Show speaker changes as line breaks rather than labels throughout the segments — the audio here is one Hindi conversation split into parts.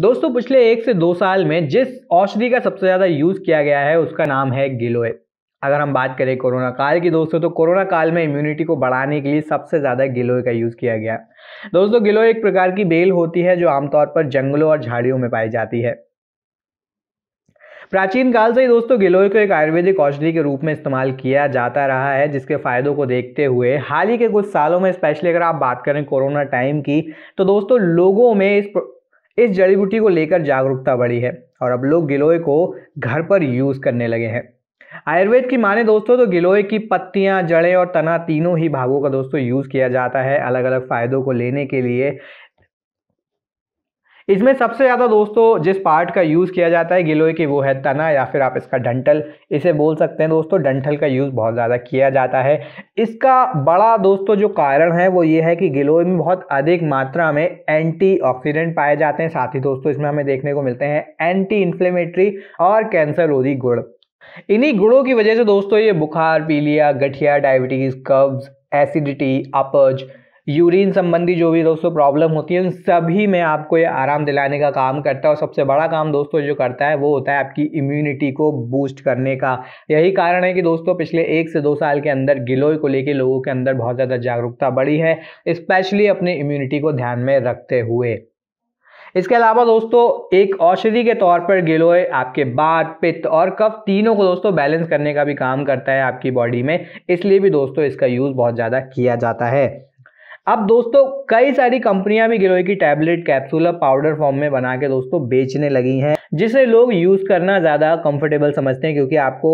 दोस्तों पिछले एक से दो साल में जिस औषधि का सबसे ज़्यादा यूज़ किया गया है उसका नाम है गिलोय अगर हम बात करें कोरोना काल की दोस्तों तो कोरोना काल में इम्यूनिटी को बढ़ाने के लिए सबसे ज़्यादा गिलोय का यूज़ किया गया दोस्तों गिलोय एक प्रकार की बेल होती है जो आमतौर पर जंगलों और झाड़ियों में पाई जाती है प्राचीन काल से ही दोस्तों गिलोय को एक आयुर्वेदिक औषधि के रूप में इस्तेमाल किया जाता रहा है जिसके फायदों को देखते हुए हाल ही के कुछ सालों में स्पेशली अगर आप बात करें कोरोना टाइम की तो दोस्तों लोगों में इस इस जड़ी बूटी को लेकर जागरूकता बढ़ी है और अब लोग गिलोय को घर पर यूज़ करने लगे हैं आयुर्वेद की माने दोस्तों तो गिलोय की पत्तियां जड़ें और तना तीनों ही भागों का दोस्तों यूज़ किया जाता है अलग अलग फ़ायदों को लेने के लिए इसमें सबसे ज़्यादा दोस्तों जिस पार्ट का यूज़ किया जाता है गिलोय की वो है तना या फिर आप इसका डंठल इसे बोल सकते हैं दोस्तों डंठल का यूज़ बहुत ज़्यादा किया जाता है इसका बड़ा दोस्तों जो कारण है वो ये है कि गिलोय में बहुत अधिक मात्रा में एंटी पाए जाते हैं साथ ही दोस्तों इसमें हमें देखने को मिलते हैं एंटी इन्फ्लेमेटरी और कैंसर रोधी गुड़ इन्हीं गुड़ों की वजह से दोस्तों ये बुखार पीलिया गठिया डायबिटीज़ कब्ज एसिडिटी अपज यूरिन संबंधी जो भी दोस्तों प्रॉब्लम होती है उन सभी में आपको ये आराम दिलाने का काम करता है और सबसे बड़ा काम दोस्तों जो करता है वो होता है आपकी इम्यूनिटी को बूस्ट करने का यही कारण है कि दोस्तों पिछले एक से दो साल के अंदर गिलोय को लेकर लोगों के अंदर बहुत ज़्यादा जागरूकता बढ़ी है स्पेशली अपनी इम्यूनिटी को ध्यान में रखते हुए इसके अलावा दोस्तों एक औषधि के तौर पर गिलोय आपके बात पित्त और कफ तीनों को दोस्तों बैलेंस करने का भी काम करता है आपकी बॉडी में इसलिए भी दोस्तों इसका यूज़ बहुत ज़्यादा किया जाता है अब दोस्तों कई सारी कंपनियां भी गिलोय की टैबलेट कैप्सूल और पाउडर फॉर्म में बना के दोस्तों बेचने लगी हैं जिसे लोग यूज़ करना ज़्यादा कंफर्टेबल समझते हैं क्योंकि आपको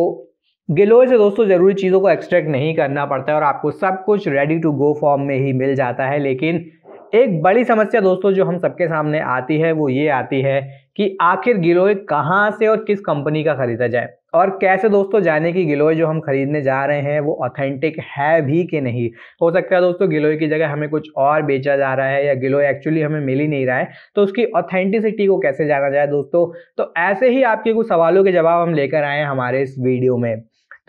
गिलोय से दोस्तों ज़रूरी चीज़ों को एक्सट्रैक्ट नहीं करना पड़ता है और आपको सब कुछ रेडी टू गो फॉर्म में ही मिल जाता है लेकिन एक बड़ी समस्या दोस्तों जो हम सबके सामने आती है वो ये आती है कि आखिर गिलोय कहाँ से और किस कंपनी का ख़रीदा जाए और कैसे दोस्तों जाने की गिलोय जो हम खरीदने जा रहे हैं वो ऑथेंटिक है भी कि नहीं हो सकता है दोस्तों गिलोय की जगह हमें कुछ और बेचा जा रहा है या गिलोय एक्चुअली हमें मिल ही नहीं रहा है तो उसकी ऑथेंटिसिटी को कैसे जाना जाए दोस्तों तो ऐसे ही आपके कुछ सवालों के जवाब हम लेकर आए हैं हमारे इस वीडियो में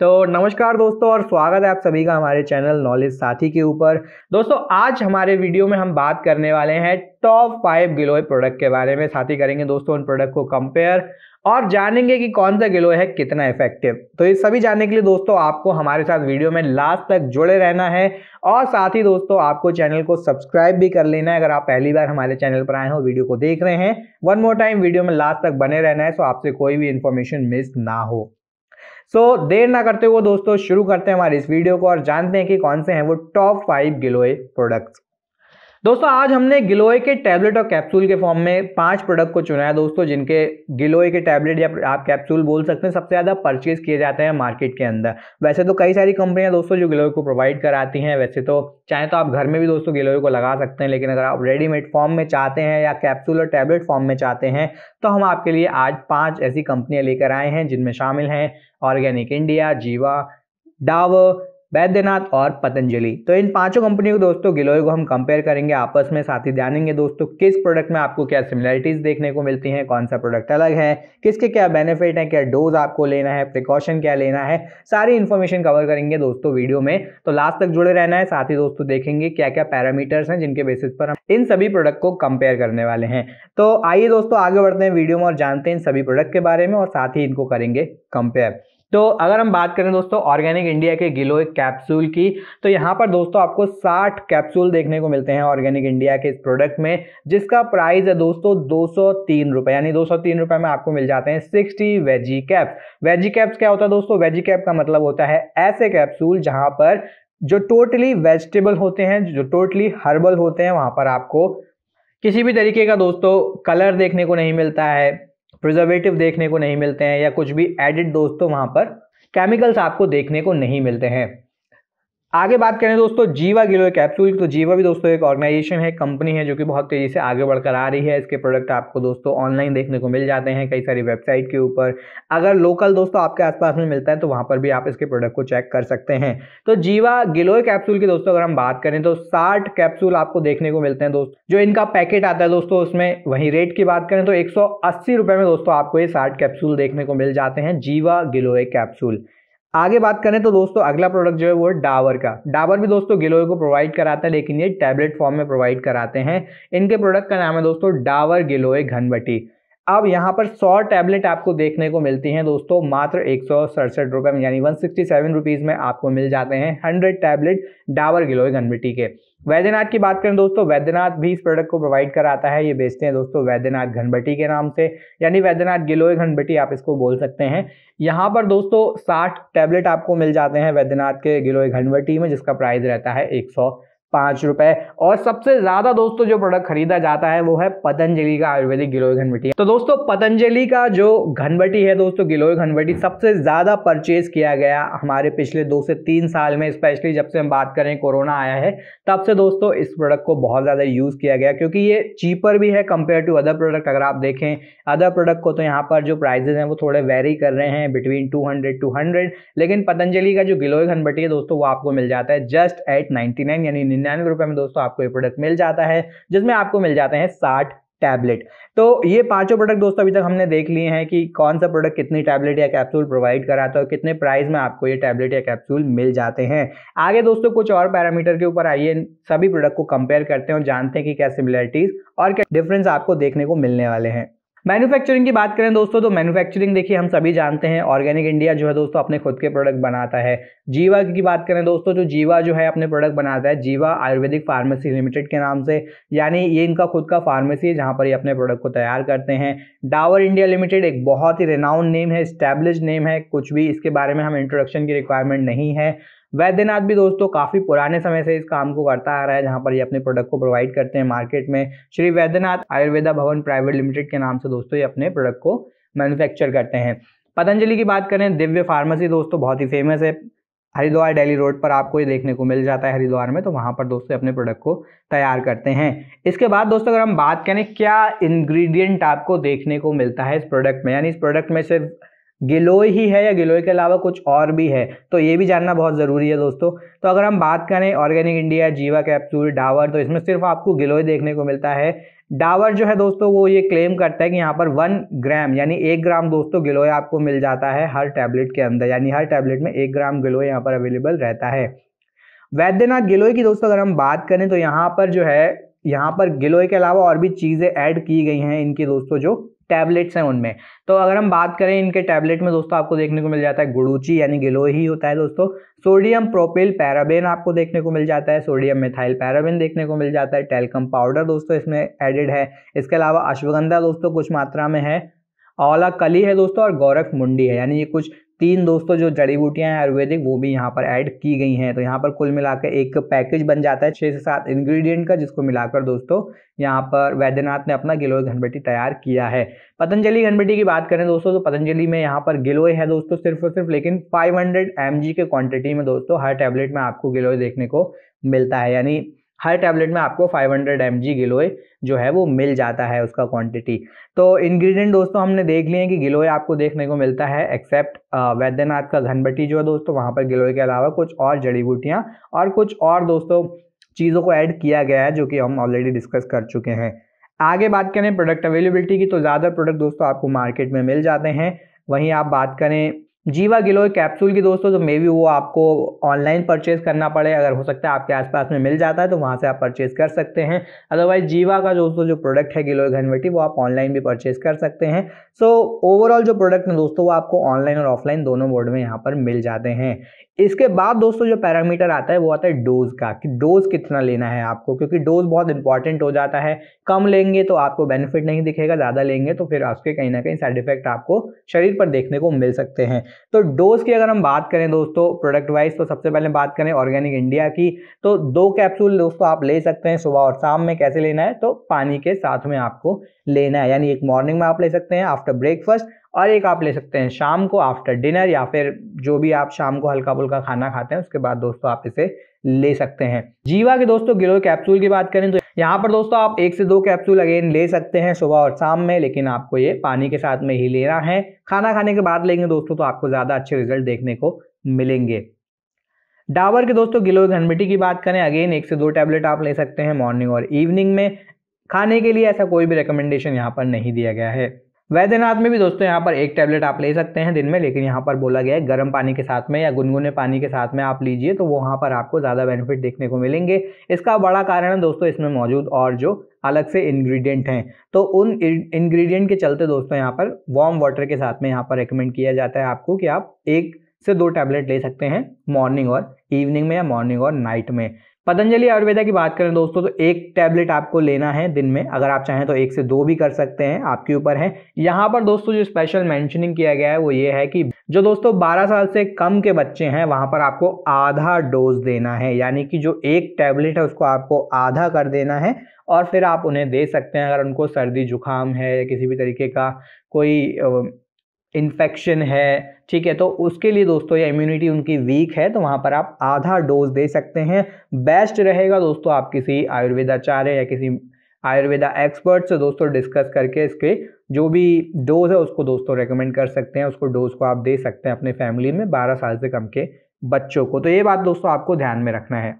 तो नमस्कार दोस्तों और स्वागत है आप सभी का हमारे चैनल नॉलेज साथी के ऊपर दोस्तों आज हमारे वीडियो में हम बात करने वाले हैं टॉप फाइव गिलोय प्रोडक्ट के बारे में साथ ही करेंगे दोस्तों उन प्रोडक्ट को कंपेयर और जानेंगे कि कौन सा गिलोय है कितना इफेक्टिव तो ये सभी जानने के लिए दोस्तों आपको हमारे साथ वीडियो में लास्ट तक जुड़े रहना है और साथ ही दोस्तों आपको चैनल को सब्सक्राइब भी कर लेना है अगर आप पहली बार हमारे चैनल पर आए हो वीडियो को देख रहे हैं वन मोर टाइम वीडियो में लास्ट तक बने रहना है सो तो आपसे कोई भी इन्फॉर्मेशन मिस ना हो सो so, देर ना करते हुए दोस्तों शुरू करते हैं हमारे इस वीडियो को और जानते हैं कि कौन से हैं वो टॉप फाइव गिलोए प्रोडक्ट्स दोस्तों आज हमने गिलोय के टैबलेट और कैप्सूल के फॉर्म में पांच प्रोडक्ट को चुना है दोस्तों जिनके गिलोय के टैबलेट या आप कैप्सूल बोल सकते हैं सबसे ज़्यादा परचेज किए जाते हैं मार्केट के अंदर वैसे तो कई सारी कंपनियां दोस्तों जो गिलोय को प्रोवाइड कराती हैं वैसे तो चाहे तो आप घर में भी दोस्तों गिलोय को लगा सकते हैं लेकिन अगर आप रेडीमेड फॉर्म में चाहते हैं या कैप्सूल और टैबलेट फॉर्म में चाहते हैं तो हम आपके लिए आज पाँच ऐसी कंपनियाँ लेकर आए हैं जिनमें शामिल हैं ऑर्गेनिक इंडिया जीवा डाव बैद्यनाथ और पतंजलि तो इन पांचों कंपनियों को दोस्तों गिलोय को हम कंपेयर करेंगे आपस में साथ ही जानेंगे दोस्तों किस प्रोडक्ट में आपको क्या सिमिलैरिटीज़ देखने को मिलती हैं कौन सा प्रोडक्ट अलग है किसके क्या बेनिफिट हैं क्या डोज आपको लेना है प्रिकॉशन क्या लेना है सारी इन्फॉर्मेशन कवर करेंगे दोस्तों वीडियो में तो लास्ट तक जुड़े रहना है साथ ही दोस्तों देखेंगे क्या क्या पैरामीटर्स हैं जिनके बेसिस पर हम इन सभी प्रोडक्ट को कंपेयर करने वाले हैं तो आइए दोस्तों आगे बढ़ते हैं वीडियो में और जानते हैं इन सभी प्रोडक्ट के बारे में और साथ ही इनको करेंगे कंपेयर तो अगर हम बात करें दोस्तों ऑर्गेनिक इंडिया के गिलोय कैप्सूल की तो यहाँ पर दोस्तों आपको 60 कैप्सूल देखने को मिलते हैं ऑर्गेनिक इंडिया के इस प्रोडक्ट में जिसका प्राइस है दोस्तों दो सौ यानी दो सौ में आपको मिल जाते हैं 60 वेजी कैप्स वेजी कैप्स क्या होता है दोस्तों वेजी कैप का मतलब होता है ऐसे कैप्सूल जहाँ पर जो टोटली वेजिटेबल होते हैं जो टोटली हर्बल होते हैं वहाँ पर आपको किसी भी तरीके का दोस्तों कलर देखने को नहीं मिलता है प्रिजर्वेटिव देखने को नहीं मिलते हैं या कुछ भी एडिड दोस्तों तो वहाँ पर केमिकल्स आपको देखने को नहीं मिलते हैं आगे बात करें दोस्तों जीवा गिलोय कैप्सूल तो जीवा भी दोस्तों एक ऑर्गेनाइजेशन है कंपनी है जो कि बहुत तेज़ी से आगे बढ़कर आ रही है इसके प्रोडक्ट आपको दोस्तों ऑनलाइन देखने को मिल जाते हैं कई सारी वेबसाइट के ऊपर अगर लोकल दोस्तों आपके आसपास में मिलता है तो वहाँ पर भी आप इसके प्रोडक्ट को चेक कर सकते हैं तो जीवा गिलोय कैप्सूल की दोस्तों अगर हम बात करें तो साठ कैप्सूल आपको देखने को मिलते हैं दोस्त जो इनका पैकेट आता है दोस्तों उसमें वहीं रेट की बात करें तो एक में दोस्तों आपको ये साठ कैप्सूल देखने को मिल जाते हैं जीवा गिलोय कैप्सूल आगे बात करें तो दोस्तों अगला प्रोडक्ट जो है वो है डाबर का डाबर भी दोस्तों गिलोय को प्रोवाइड कराता है लेकिन ये टैबलेट फॉर्म में प्रोवाइड कराते हैं इनके प्रोडक्ट का नाम है दोस्तों डाबर गिलोय घनबटी अब यहाँ पर सौ टैबलेट आपको देखने को मिलती हैं दोस्तों मात्र एक सौ सड़सठ रुपये में यानी वन सिक्सटी सेवन रुपीज़ में आपको मिल जाते हैं हंड्रेड टैबलेट डाबर गिलोय घनबटी के वैद्यनाथ की बात करें दोस्तों वैद्यनाथ भी इस प्रोडक्ट को प्रोवाइड कराता है ये बेचते हैं दोस्तों वैद्यनाथ घनबट्टी के नाम से यानी वैद्यनाथ गिलोय घनबट्टी आप इसको बोल सकते हैं यहाँ पर दोस्तों साठ टैबलेट आपको मिल जाते हैं वैद्यनाथ के गिलोय घनबट्टी में जिसका प्राइस रहता है एक सौ पाँच रुपए और सबसे ज्यादा दोस्तों जो प्रोडक्ट खरीदा जाता है वो है पतंजलि का आयुर्वेदिक गिलोय घनवटी तो दोस्तों पतंजलि का जो घनवटी है दोस्तों गिलोय घनवटी सबसे ज्यादा परचेज किया गया हमारे पिछले दो से तीन साल में स्पेशली जब से हम बात करें कोरोना आया है तब से दोस्तों इस प्रोडक्ट को बहुत ज्यादा यूज किया गया क्योंकि ये चीपर भी है कंपेयर टू अदर प्रोडक्ट अगर आप देखें अदर प्रोडक्ट को तो यहाँ पर जो प्राइजेज हैं वो थोड़े वेरी कर रहे हैं between two hundred two hundred लेकिन पतंजलि का जो गिलोय घनवटी है दोस्तों वो आपको मिल जाता है जस्ट एट नाइनटी यानी निन्यानवे रुपए में दोस्तों आपको ये प्रोडक्ट मिल जाता है जिसमें आपको मिल जाते हैं साठ टैबलेट तो ये पांचों प्रोडक्ट दोस्तों अभी तक हमने देख लिए हैं कि कौन सा प्रोडक्ट कितनी टैबलेट या कैप्सूल प्रोवाइड कराता है और कितने प्राइस में आपको ये टैबलेट या कैप्सूल मिल जाते हैं आगे दोस्तों कुछ और पैरामीटर के ऊपर आइए सभी प्रोडक्ट को कंपेयर करते हैं और जानते हैं कि क्या सिमिलरिटीज और क्या डिफरेंस आपको देखने को मिलने वाले हैं मैन्युफैक्चरिंग की बात करें दोस्तों तो मैन्युफैक्चरिंग देखिए हम सभी जानते हैं ऑर्गेनिक इंडिया जो है दोस्तों अपने खुद के प्रोडक्ट बनाता है जीवा की बात करें दोस्तों जो तो जीवा जो है अपने प्रोडक्ट बनाता है जीवा आयुर्वेदिक फार्मेसी लिमिटेड के नाम से यानी ये इनका खुद का फार्मेसी है जहाँ पर ये अपने प्रोडक्ट को तैयार करते हैं डावर इंडिया लिमिटेड एक बहुत ही रेनाउंड नेम है स्टैब्लिश नेम है कुछ भी इसके बारे में हम इंट्रोडक्शन की रिक्वायरमेंट नहीं है वैद्यनाथ भी दोस्तों काफ़ी पुराने समय से इस काम को करता आ रहा है जहाँ पर ये अपने प्रोडक्ट को प्रोवाइड करते हैं मार्केट में श्री वैद्यनाथ आयुर्वेदा भवन प्राइवेट लिमिटेड के नाम से दोस्तों ये अपने प्रोडक्ट को मैन्युफैक्चर करते हैं पतंजलि की बात करें दिव्य फार्मेसी दोस्तों बहुत ही फेमस है हरिद्वार डेली रोड पर आपको ये देखने को मिल जाता है हरिद्वार में तो वहाँ पर दोस्तों अपने प्रोडक्ट को तैयार करते हैं इसके बाद दोस्तों अगर हम बात करें क्या इंग्रेडिएंट आपको देखने को मिलता है इस प्रोडक्ट में यानी इस प्रोडक्ट में सिर्फ गिलोय ही है या गिलोय के अलावा कुछ और भी है तो ये भी जानना बहुत ज़रूरी है दोस्तों तो अगर हम बात करें organic India Jiva capsule Dabur तो इसमें सिर्फ आपको गिलोय देखने को मिलता है डावर जो है दोस्तों वो ये क्लेम करता है कि यहाँ पर वन ग्राम यानी एक ग्राम दोस्तों गिलोय आपको मिल जाता है हर टैबलेट के अंदर यानी हर टैबलेट में एक ग्राम गिलोय यहाँ पर अवेलेबल रहता है वैद्यनाथ गिलोय की दोस्तों अगर हम बात करें तो यहाँ पर जो है यहाँ पर गिलोय के अलावा और भी चीज़ें ऐड की गई हैं इनकी दोस्तों जो टैबलेट्स हैं उनमें तो अगर हम बात करें इनके टैबलेट में दोस्तों आपको देखने को मिल जाता है गुड़ूची यानी गिलोही ही होता है दोस्तों सोडियम प्रोपिल पैराबेन आपको देखने को मिल जाता है सोडियम मिथाइल पैराबेन देखने को मिल जाता है टेलकम पाउडर दोस्तों इसमें एडिड है इसके अलावा अश्वगंधा दोस्तों कुछ मात्रा में है औला कली है दोस्तों और गौरख मुंडी है यानी ये कुछ तीन दोस्तों जो जड़ी बूटियाँ हैं आयुर्वेदिक वो भी यहाँ पर ऐड की गई हैं तो यहाँ पर कुल मिलाकर एक पैकेज बन जाता है छः से सात इंग्रेडिएंट का जिसको मिलाकर दोस्तों यहाँ पर वैद्यनाथ ने अपना गिलोय घनबेटी तैयार किया है पतंजलि घनबेटी की बात करें दोस्तों तो पतंजलि में यहाँ पर गिलोय है दोस्तों सिर्फ और सिर्फ लेकिन फाइव हंड्रेड के क्वान्टिटी में दोस्तों हर टैबलेट में आपको गिलोय देखने को मिलता है यानी हर टैबलेट में आपको 500 हंड्रेड एम गिलोय जो है वो मिल जाता है उसका क्वांटिटी तो इंग्रेडिएंट दोस्तों हमने देख लिए हैं कि गिलोय आपको देखने को मिलता है एक्सेप्ट वैद्यनाथ का घनबट्टी जो है दोस्तों वहाँ पर गिलोय के अलावा कुछ और जड़ी बूटियाँ और कुछ और दोस्तों चीज़ों को ऐड किया गया है जो कि हम ऑलरेडी डिस्कस कर चुके हैं आगे बात करें प्रोडक्ट अवेलेबिलिटी की तो ज़्यादा प्रोडक्ट दोस्तों आपको मार्केट में मिल जाते हैं वहीं आप बात करें जीवा गिलोय कैप्सूल की दोस्तों तो मे बी वो आपको ऑनलाइन परचेज करना पड़े अगर हो सकता है आपके आसपास में मिल जाता है तो वहाँ से आप परचेज कर सकते हैं अदरवाइज जीवा का दोस्तों जो प्रोडक्ट है गिलोय घनवटी वो आप ऑनलाइन भी परचेज कर सकते हैं सो so, ओवरऑल जो प्रोडक्ट हैं दोस्तों वो आपको ऑनलाइन और ऑफलाइन दोनों मोड में यहाँ पर मिल जाते हैं इसके बाद दोस्तों जो पैरामीटर आता है वो आता है डोज का कि डोज कितना लेना है आपको क्योंकि डोज बहुत इंपॉर्टेंट हो जाता है कम लेंगे तो आपको बेनिफिट नहीं दिखेगा ज़्यादा लेंगे तो फिर उसके कहीं ना कहीं साइड इफेक्ट आपको शरीर पर देखने को मिल सकते हैं तो डोज की अगर हम बात करें दोस्तों प्रोडक्ट वाइज तो सबसे पहले बात करें ऑर्गेनिक इंडिया की तो दो कैप्सूल दोस्तों आप ले सकते हैं सुबह और शाम में कैसे लेना है तो पानी के साथ में आपको लेना है यानी एक मॉर्निंग में आप ले सकते हैं आफ्टर ब्रेकफास्ट और एक आप ले सकते हैं शाम को आफ्टर डिनर या फिर जो भी आप शाम को हल्का फुल्का खाना खाते हैं उसके बाद दोस्तों आप इसे ले सकते हैं जीवा के दोस्तों गिलोय कैप्सूल की बात करें तो यहाँ पर दोस्तों आप एक से दो कैप्सूल अगेन ले सकते हैं सुबह और शाम में लेकिन आपको ये पानी के साथ में ही लेना है खाना खाने के बाद लेंगे दोस्तों तो आपको ज़्यादा अच्छे रिजल्ट देखने को मिलेंगे डाबर के दोस्तों गिलोय घनमिटी की बात करें अगेन एक से दो टैबलेट आप ले सकते हैं मॉर्निंग और इवनिंग में खाने के लिए ऐसा कोई भी रिकमेंडेशन यहाँ पर नहीं दिया गया है वैद्यनाथ में भी दोस्तों यहाँ पर एक टैबलेट आप ले सकते हैं दिन में लेकिन यहाँ पर बोला गया है गर्म पानी के साथ में या गुनगुने पानी के साथ में आप लीजिए तो वो वहाँ पर आपको ज़्यादा बेनिफिट देखने को मिलेंगे इसका बड़ा कारण है दोस्तों इसमें मौजूद और जो अलग से इंग्रेडिएंट हैं तो उन इंग्रेडिएंट के चलते दोस्तों यहाँ पर वार्म वाटर के साथ में यहाँ पर रिकमेंड किया जाता है आपको कि आप एक से दो टैबलेट ले सकते हैं मॉर्निंग और इवनिंग में या मॉर्निंग और नाइट में पतंजलि आयुर्वेदा की बात करें दोस्तों तो एक टैबलेट आपको लेना है दिन में अगर आप चाहें तो एक से दो भी कर सकते हैं आपके ऊपर है यहाँ पर दोस्तों जो स्पेशल मेंशनिंग किया गया है वो ये है कि जो दोस्तों 12 साल से कम के बच्चे हैं वहाँ पर आपको आधा डोज देना है यानी कि जो एक टैबलेट है उसको आपको आधा कर देना है और फिर आप उन्हें दे सकते हैं अगर उनको सर्दी जुकाम है या किसी भी तरीके का कोई इन्फेक्शन है ठीक है तो उसके लिए दोस्तों ये इम्यूनिटी उनकी वीक है तो वहाँ पर आप आधा डोज दे सकते हैं बेस्ट रहेगा दोस्तों आप किसी आयुर्वेदाचार्य या किसी आयुर्वेदा एक्सपर्ट से दोस्तों डिस्कस करके इसके जो भी डोज है उसको दोस्तों रेकमेंड कर सकते हैं उसको डोज को आप दे सकते हैं अपने फैमिली में बारह साल से कम के बच्चों को तो ये बात दोस्तों आपको ध्यान में रखना है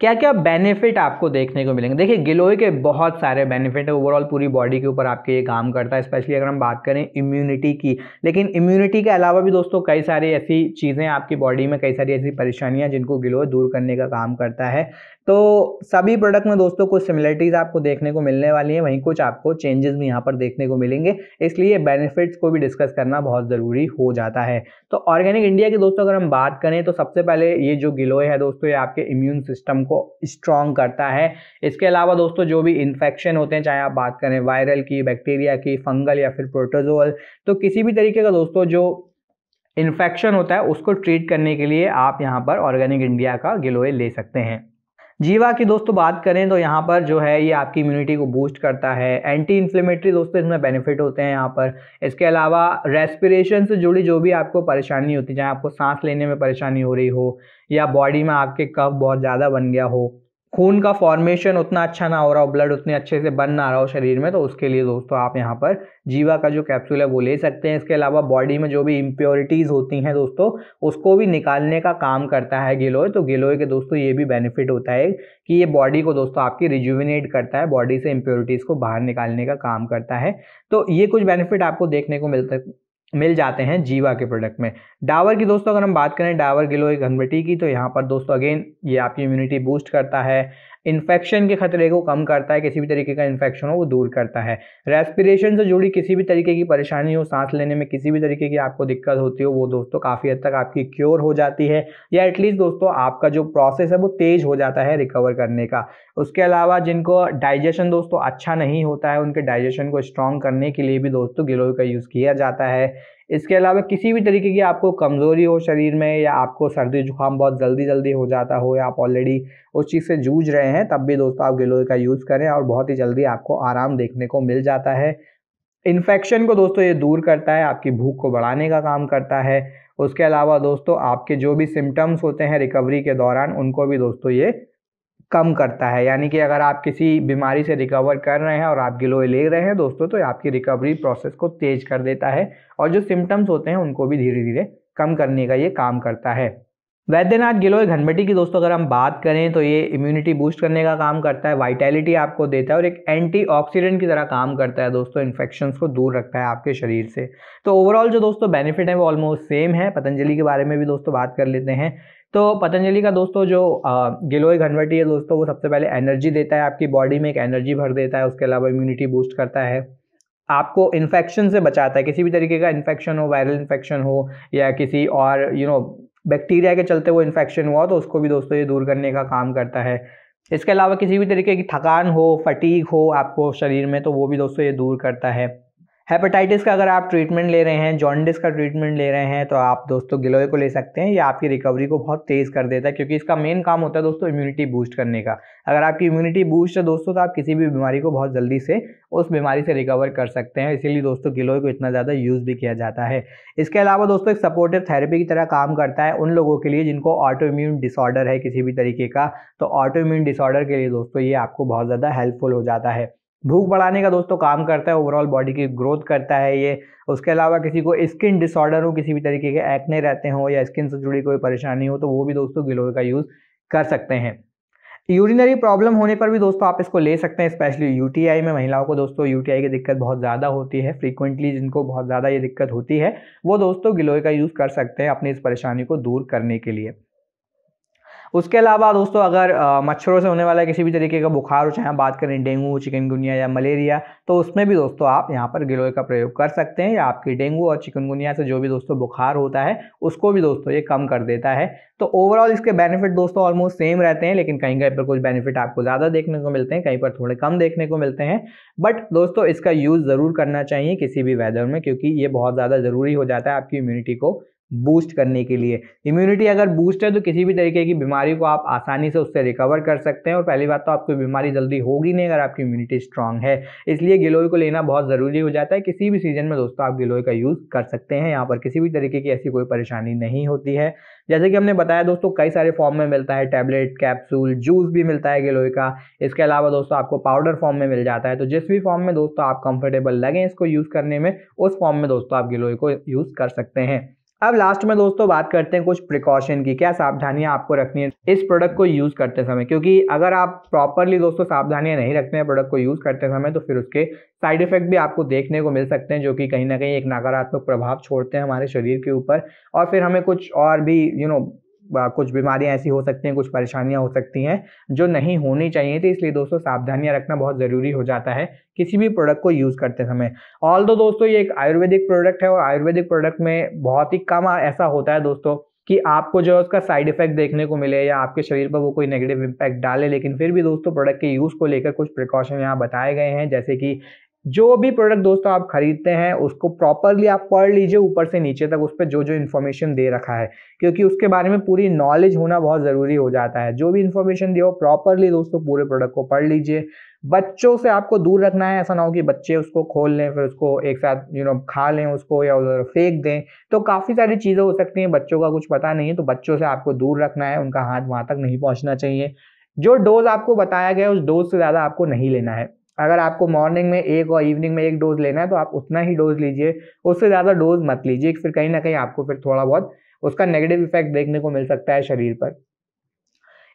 क्या क्या बेनिफिट आपको देखने को मिलेंगे देखिए गिलोय के बहुत सारे बेनिफिट हैं ओवरऑल पूरी बॉडी के ऊपर आपके ये काम करता है स्पेशली अगर हम बात करें इम्यूनिटी की लेकिन इम्यूनिटी के अलावा भी दोस्तों कई सारी ऐसी चीज़ें आपकी बॉडी में कई सारी ऐसी परेशानियाँ जिनको गिलोय दूर करने का काम करता है तो सभी प्रोडक्ट में दोस्तों कुछ सिमिलरिटीज़ आपको देखने को मिलने वाली हैं वहीं कुछ आपको चेंजेस भी यहाँ पर देखने को मिलेंगे इसलिए बेनिफिट्स को भी डिस्कस करना बहुत ज़रूरी हो जाता है तो ऑर्गेनिक इंडिया की दोस्तों अगर हम बात करें तो सबसे पहले ये जो गिलोय है दोस्तों ये आपके इम्यून सिस्टम को स्ट्रॉन्ग करता है इसके अलावा दोस्तों जो भी इन्फेक्शन होते हैं चाहे आप बात करें वायरल की बैक्टीरिया की फंगल या फिर प्रोटोजोअल तो किसी भी तरीके का दोस्तों जो इन्फेक्शन होता है उसको ट्रीट करने के लिए आप यहाँ पर ऑर्गेनिक इंडिया का गिलोय ले सकते हैं जीवा की दोस्तों तो बात करें तो यहाँ पर जो है ये आपकी इम्यूनिटी को बूस्ट करता है एंटी इन्फ्लेमेटरी दोस्तों इसमें बेनिफिट होते हैं यहाँ पर इसके अलावा रेस्पिरेशन से जुड़ी जो भी आपको परेशानी होती है चाहे आपको सांस लेने में परेशानी हो रही हो या बॉडी में आपके कफ बहुत ज़्यादा बन गया हो खून का फॉर्मेशन उतना अच्छा ना हो रहा हो ब्लड उतने अच्छे से बन ना रहा हो शरीर में तो उसके लिए दोस्तों आप यहाँ पर जीवा का जो कैप्सूल है वो ले सकते हैं इसके अलावा बॉडी में जो भी इम्प्योरिटीज़ होती हैं दोस्तों उसको भी निकालने का काम करता है गिलोय तो गिलोय के दोस्तों ये भी बेनिफिट होता है कि ये बॉडी को दोस्तों आपकी रिज्यूविनेट करता है बॉडी से इम्प्योरिटीज़ को बाहर निकालने का काम करता है तो ये कुछ बेनिफिट आपको देखने को मिलता मिल जाते हैं जीवा के प्रोडक्ट में डावर की दोस्तों अगर हम बात करें डावर गिलोय घनबटी की तो यहाँ पर दोस्तों अगेन ये आपकी इम्यूनिटी बूस्ट करता है इन्फेक्शन के खतरे को कम करता है किसी भी तरीके का इन्फेक्शन हो वो दूर करता है रेस्पिरेशन से जुड़ी किसी भी तरीके की परेशानी हो सांस लेने में किसी भी तरीके की आपको दिक्कत होती हो वो दोस्तों काफ़ी हद तक आपकी क्योर हो जाती है या एटलीस्ट दोस्तों आपका जो प्रोसेस है वो तेज़ हो जाता है रिकवर करने का उसके अलावा जिनको डाइजेशन दोस्तों अच्छा नहीं होता है उनके डाइजेशन को स्ट्रॉन्ग करने के लिए भी दोस्तों गिलोय का यूज़ किया जाता है इसके अलावा किसी भी तरीके की आपको कमज़ोरी हो शरीर में या आपको सर्दी जुकाम बहुत जल्दी जल्दी हो जाता हो या आप ऑलरेडी उस चीज़ से जूझ रहे हैं तब भी दोस्तों आप गिलोय का यूज़ करें और बहुत ही जल्दी आपको आराम देखने को मिल जाता है इन्फेक्शन को दोस्तों ये दूर करता है आपकी भूख को बढ़ाने का काम करता है उसके अलावा दोस्तों आपके जो भी सिम्टम्स होते हैं रिकवरी के दौरान उनको भी दोस्तों ये कम करता है यानी कि अगर आप किसी बीमारी से रिकवर कर रहे हैं और आप गिलोय ले रहे हैं दोस्तों तो आपकी रिकवरी प्रोसेस को तेज कर देता है और जो सिम्टम्स होते हैं उनको भी धीरे धीरे कम करने का ये काम करता है वैद्यनाथ गिलोय घनबट्टी की दोस्तों अगर हम बात करें तो ये इम्यूनिटी बूस्ट करने का काम करता है वाइटैलिटी आपको देता है और एक एंटीऑक्सीडेंट की तरह काम करता है दोस्तों इन्फेक्शन को दूर रखता है आपके शरीर से तो ओवरऑल जो दोस्तों बेनिफिट है वो ऑलमोस्ट सेम है पतंजलि के बारे में भी दोस्तों बात कर लेते हैं तो पतंजलि का दोस्तों जो गिलोय घनवटी है दोस्तों वो सबसे पहले एनर्जी देता है आपकी बॉडी में एक एनर्जी भर देता है उसके अलावा इम्यूनिटी बूस्ट करता है आपको इन्फेक्शन से बचाता है किसी भी तरीके का इन्फेक्शन हो वायरल इन्फेक्शन हो या किसी और you you know know, bacteria के चलते वो इन्फेक्शन हुआ तो उसको भी दोस्तों ये दूर करने का काम करता है इसके अलावा किसी भी तरीके की थकान हो फटीक हो आपको शरीर में तो वो भी दोस्तों ये दूर करता है हेपेटाइटिस का अगर आप ट्रीटमेंट ले रहे हैं जॉन्डिस का ट्रीटमेंट ले रहे हैं तो आप दोस्तों गिलोय को ले सकते हैं ये आपकी रिकवरी को बहुत तेज़ कर देता है क्योंकि इसका मेन काम होता है दोस्तों इम्यूनिटी बूस्ट करने का अगर आपकी इम्यूनिटी बूस्ट है दोस्तों तो आप किसी भी बीमारी को बहुत जल्दी से उस बीमारी से रिकवर कर सकते हैं इसीलिए दोस्तों गिलोय को इतना ज़्यादा यूज़ भी किया जाता है इसके अलावा दोस्तों एक सपोर्टिव थेरेपी की तरह काम करता है उन लोगों के लिए जिनको ऑटो इम्यून डिसऑर्डर है किसी भी तरीके का तो ऑटो इम्यून डिसऑर्डर के लिए दोस्तों ये आपको बहुत ज़्यादा हेल्पफुल हो जाता है भूख बढ़ाने का दोस्तों तो काम करता है ओवरऑल बॉडी की ग्रोथ करता है ये उसके अलावा किसी को स्किन डिसऑर्डर हो किसी भी तरीके के एक्ने रहते हो या स्किन से जुड़ी कोई परेशानी हो तो वो भी दोस्तों गिलोय का यूज़ कर सकते हैं यूरिनरी प्रॉब्लम होने पर भी दोस्तों आप इसको ले सकते हैं स्पेशली यूटीआई में महिलाओं को दोस्तों यूटीआई की दिक्कत बहुत ज़्यादा होती है फ्रीक्वेंटली जिनको बहुत ज़्यादा ये दिक्कत होती है वो दोस्तों गिलोय का यूज़ कर सकते हैं अपनी इस परेशानी को दूर करने के लिए उसके अलावा दोस्तों अगर मच्छरों से होने वाला किसी भी तरीके का बुखार हो चाहे बात करें डेंगू चिकनगुनिया या मलेरिया तो उसमें भी दोस्तों आप यहाँ पर गिलोय का प्रयोग कर सकते हैं या आपकी डेंगू और चिकनगुनिया से जो भी दोस्तों बुखार होता है उसको भी दोस्तों ये कम कर देता है तो ओवरऑल इसके बेनिफिट दोस्तों ऑलमोस्ट सेम रहते हैं लेकिन कहीं कहीं पर कुछ बेनिफिट आपको ज़्यादा देखने को मिलते हैं कहीं पर थोड़े कम देखने को मिलते हैं बट दोस्तों इसका यूज़ ज़रूर करना चाहिए किसी भी वेदर में क्योंकि ये बहुत ज़्यादा ज़रूरी हो जाता है आपकी इम्यूनिटी को बूस्ट करने के लिए इम्यूनिटी अगर बूस्ट है तो किसी भी तरीके की बीमारी को आप आसानी से उससे रिकवर कर सकते हैं और पहली बात तो आपको बीमारी जल्दी होगी नहीं अगर आपकी इम्यूनिटी स्ट्रांग है इसलिए गिलोय को लेना बहुत ज़रूरी हो जाता है किसी भी सीजन में दोस्तों आप गिलोय का यूज़ कर सकते हैं यहाँ पर किसी भी तरीके की ऐसी कोई परेशानी नहीं होती है जैसे कि हमने बताया दोस्तों कई सारे फॉर्म में मिलता है टैबलेट कैप्सूल जूस भी मिलता है गिलोय का इसके अलावा दोस्तों आपको पाउडर फॉर्म में मिल जाता है तो जिस भी फॉर्म में दोस्तों आप कंफर्टेबल लगें इसको यूज़ करने में उस फॉर्म में दोस्तों आप गिलोय को यूज़ कर सकते हैं अब लास्ट में दोस्तों बात करते हैं कुछ प्रिकॉशन की क्या सावधानियां आपको रखनी है इस प्रोडक्ट को यूज़ करते समय क्योंकि अगर आप प्रॉपरली दोस्तों सावधानियां नहीं रखते हैं प्रोडक्ट को यूज़ करते समय तो फिर उसके साइड इफेक्ट भी आपको देखने को मिल सकते हैं जो कि कहीं ना कहीं एक नकारात्मक प्रभाव छोड़ते हैं हमारे शरीर के ऊपर और फिर हमें कुछ और भी यू you नो know, कुछ बीमारियां ऐसी हो सकती हैं कुछ परेशानियां हो सकती हैं जो नहीं होनी चाहिए थी इसलिए दोस्तों सावधानियां रखना बहुत ज़रूरी हो जाता है किसी भी प्रोडक्ट को यूज़ करते समय ऑल दो दोस्तों ये एक आयुर्वेदिक प्रोडक्ट है और आयुर्वेदिक प्रोडक्ट में बहुत ही कम ऐसा होता है दोस्तों कि आपको जो है उसका साइड इफेक्ट देखने को मिले या आपके शरीर पर वो कोई नेगेटिव इम्पैक्ट डाले लेकिन फिर भी दोस्तों प्रोडक्ट के यूज़ को लेकर कुछ प्रिकॉशन यहाँ बताए गए हैं जैसे कि जो भी प्रोडक्ट दोस्तों आप खरीदते हैं उसको प्रॉपरली आप पढ़ लीजिए ऊपर से नीचे तक उस पर जो जो इन्फॉर्मेशन दे रखा है क्योंकि उसके बारे में पूरी नॉलेज होना बहुत ज़रूरी हो जाता है जो भी इन्फॉर्मेशन दिया हो प्रॉपरली दोस्तों पूरे प्रोडक्ट को पढ़ लीजिए बच्चों से आपको दूर रखना है ऐसा ना हो कि बच्चे उसको खोल लें फिर उसको एक साथ यू नो खा लें उसको या उधर फेंक दें तो काफ़ी सारी चीज़ें हो सकती हैं बच्चों का कुछ पता नहीं है तो बच्चों से आपको दूर रखना है उनका हाथ वहाँ तक नहीं पहुँचना चाहिए जो डोज आपको बताया गया उस डोज से ज़्यादा आपको नहीं लेना है अगर आपको मॉर्निंग में एक और इवनिंग में एक डोज लेना है तो आप उतना ही डोज लीजिए उससे ज़्यादा डोज मत लीजिए फिर कहीं ना कहीं आपको फिर थोड़ा बहुत उसका नेगेटिव इफेक्ट देखने को मिल सकता है शरीर पर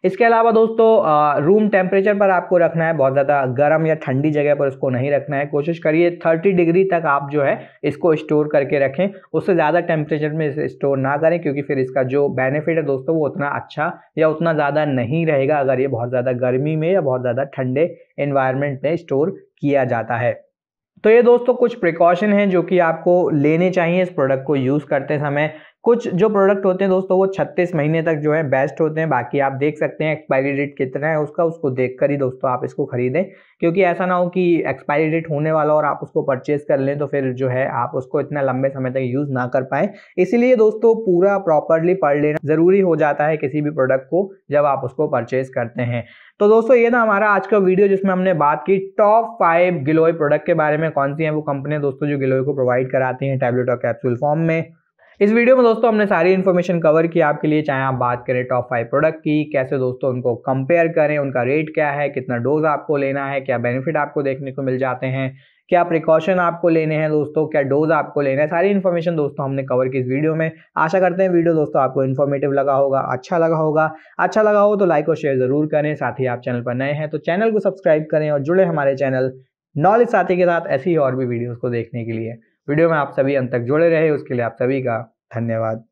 इसके अलावा दोस्तों रूम टेम्परेचर पर आपको रखना है बहुत ज़्यादा गर्म या ठंडी जगह पर उसको नहीं रखना है कोशिश करिए थर्टी डिग्री तक आप जो है इसको स्टोर करके रखें उससे ज़्यादा टेम्परेचर में इसे स्टोर ना करें क्योंकि फिर इसका जो बेनिफिट है दोस्तों वो उतना अच्छा या उतना ज़्यादा नहीं रहेगा अगर ये बहुत ज़्यादा गर्मी में या बहुत ज़्यादा ठंडे इन्वायरमेंट में स्टोर किया जाता है तो ये दोस्तों कुछ प्रिकॉशन हैं जो कि आपको लेने चाहिए इस प्रोडक्ट को यूज़ करते समय कुछ जो प्रोडक्ट होते हैं दोस्तों वो 36 महीने तक जो है बेस्ट होते हैं बाकी आप देख सकते हैं एक्सपायरी डेट कितना है उसका उसको देख कर ही दोस्तों आप इसको खरीदें क्योंकि ऐसा ना हो कि एक्सपायरी डेट होने वाला और आप उसको परचेज कर लें तो फिर जो है आप उसको इतना लंबे समय तक यूज़ ना कर पाएँ इसीलिए दोस्तों पूरा प्रॉपरली पढ़ लेना ज़रूरी हो जाता है किसी भी प्रोडक्ट को जब आप उसको परचेज करते हैं तो दोस्तों ये ना हमारा आज का वीडियो जिसमें हमने बात की टॉप फाइव गिलोय प्रोडक्ट के बारे में कौन सी है वो कंपनियाँ दोस्तों जो गिलोय को प्रोवाइड कराती हैं टैबलेट और कैप्सूल फॉर्म में इस वीडियो में दोस्तों हमने सारी इन्फॉर्मेशन कवर की आपके लिए चाहे आप बात करें टॉप फाइव प्रोडक्ट की कैसे दोस्तों उनको कंपेयर करें उनका रेट क्या है कितना डोज आपको लेना है क्या बेनिफिट आपको देखने को मिल जाते हैं क्या प्रिकॉशन आपको लेने हैं दोस्तों क्या डोज आपको लेना है सारी इन्फॉर्मेशन दोस्तों हमने कवर की इस वीडियो में आशा करते हैं वीडियो दोस्तों आपको इन्फॉर्मेटिव लगा होगा अच्छा लगा होगा अच्छा लगा हो तो लाइक और शेयर जरूर करें साथ ही आप चैनल पर नए हैं तो चैनल को सब्सक्राइब करें और जुड़े हमारे चैनल नॉलेज साथी के साथ ऐसी और भी वीडियोज़ को देखने के लिए वीडियो में आप सभी अंत तक जुड़े रहे उसके लिए आप सभी का धन्यवाद